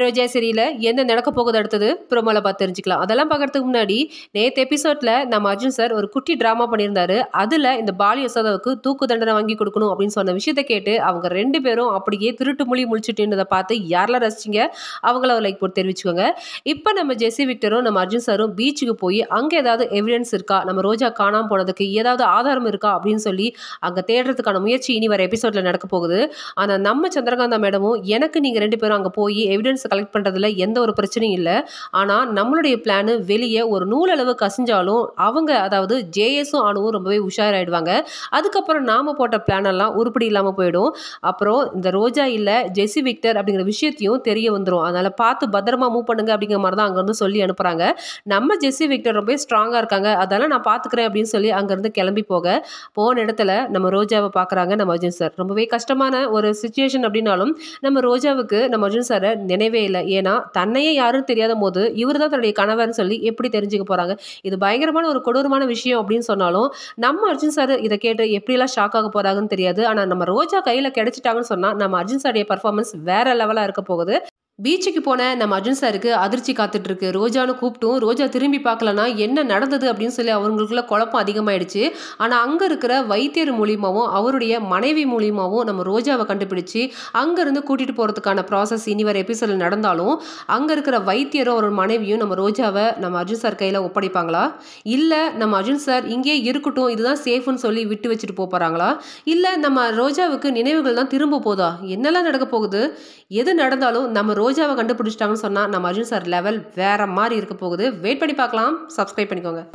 ரோஜா சீரியலில் என்ன நடக்க போகுது அடுத்தது ப்ரோமோவில் பார்த்து தெரிஞ்சுக்கலாம் அதெல்லாம் பார்க்குறதுக்கு முன்னாடி நேற்று எபிசோடில் நம்ம அர்ஜுன் சார் ஒரு குட்டி ட்ராமா பண்ணியிருந்தாரு அதில் இந்த பாலி யசோதாவுக்கு தூக்கு தண்டனை வாங்கி கொடுக்கணும் அப்படின்னு சொன்ன விஷயத்தை கேட்டு அவங்க ரெண்டு பேரும் அப்படியே திருட்டு மொழி முழிச்சுட்டுன்றதை பார்த்து யாரெல்லாம் ரசிச்சிங்க அவங்கள ஒரு லைக் போட்டு தெரிவிச்சுக்கோங்க இப்போ நம்ம ஜெசி விக்டரும் நம்ம அர்ஜுன் சாரும் பீச்சுக்கு போய் அங்கே ஏதாவது எவிடன்ஸ் இருக்கா நம்ம ரோஜா காணாமல் போனதுக்கு ஏதாவது ஆதாரம் இருக்கா அப்படின்னு சொல்லி அங்கே தேடுறதுக்கான முயற்சி இனி வர எபிசோடில் நடக்க போகுது ஆனால் நம்ம சந்திரகாந்தா மேடமும் எனக்கு நீங்கள் ரெண்டு பேரும் அங்கே போய் எவிடன்ஸ் எவிடன்ஸ் கலெக்ட் பண்ணுறதுல எந்த ஒரு பிரச்சனையும் இல்லை ஆனால் நம்மளுடைய பிளானு வெளியே ஒரு நூலளவு கசிஞ்சாலும் அவங்க அதாவது ஜேஎஸும் ஆணுவும் ரொம்பவே உஷாராயிடுவாங்க அதுக்கப்புறம் நாம் போட்ட பிளானெல்லாம் உருப்படி இல்லாமல் போயிடும் அப்புறம் இந்த ரோஜா இல்லை ஜெசி விக்டர் அப்படிங்கிற விஷயத்தையும் தெரிய வந்துடும் அதனால் பார்த்து பத்திரமா மூவ் பண்ணுங்க அப்படிங்கிற மாதிரி தான் அங்கேருந்து சொல்லி அனுப்புகிறாங்க நம்ம ஜெசி விக்டர் ரொம்ப ஸ்ட்ராங்காக இருக்காங்க அதெல்லாம் நான் பார்த்துக்கிறேன் அப்படின்னு சொல்லி அங்கேருந்து கிளம்பி போக போன இடத்துல நம்ம ரோஜாவை பார்க்குறாங்க நம்ம அர்ஜுன் சார் ரொம்பவே கஷ்டமான ஒரு சுச்சுவேஷன் அப்படின்னாலும் நம்ம ரோஜாவுக்கு நம்ம அர்ஜுன் சாரை நினைவு தெரியவே இல்லை ஏன்னா தன்னையே யாரும் தெரியாத போது இவர் தான் தன்னுடைய கணவர்னு சொல்லி எப்படி தெரிஞ்சுக்க போகிறாங்க இது பயங்கரமான ஒரு கொடூரமான விஷயம் அப்படின்னு சொன்னாலும் நம்ம அர்ஜுன் சார் இதை கேட்டு எப்படிலாம் ஷாக் ஆக போகிறாங்கன்னு தெரியாது ஆனால் நம்ம ரோஜா கையில் கிடச்சிட்டாங்கன்னு சொன்னால் நம்ம அர்ஜுன் சாருடைய பர்ஃபார்மன்ஸ் வேறு லெவலாக இருக்க போகுது பீச்சுக்கு போன நம்ம அர்ஜுன் சாருக்கு அதிர்ச்சி காத்துட்டு இருக்கு ரோஜான்னு கூப்பிட்டும் ரோஜா திரும்பி பார்க்கலனா என்ன நடந்தது அப்படின்னு சொல்லி அவங்களுக்குள்ள குழப்பம் அதிகமாயிடுச்சு ஆனால் அங்கே இருக்கிற வைத்தியர் மூலியமாகவும் அவருடைய மனைவி மூலியமாகவும் நம்ம ரோஜாவை கண்டுபிடிச்சு அங்கேருந்து கூட்டிகிட்டு போகிறதுக்கான ப்ராசஸ் இனி வர எபிசோட நடந்தாலும் அங்கே இருக்கிற வைத்தியரும் அவரோட மனைவியும் நம்ம ரோஜாவை நம்ம அர்ஜுன் சார் கையில் ஒப்படைப்பாங்களா இல்லை நம்ம அர்ஜுன் சார் இங்கே இருக்கட்டும் இதுதான் சேஃப்னு சொல்லி விட்டு வச்சுட்டு போகிறாங்களா இல்லை நம்ம ரோஜாவுக்கு நினைவுகள் தான் திரும்ப போதா என்னெல்லாம் நடக்க போகுது எது நடந்தாலும் நம்ம ரோ ரோஜாவை கண்டுபிடிச்சிட்டாங்கன்னு சொன்னால் நம்ம அர்ஜுன் சார் லெவல் வேறு மாதிரி இருக்க போகுது வெயிட் பண்ணி பார்க்கலாம் சப்ஸ்கிரைப் பண்ணிக்கோங்க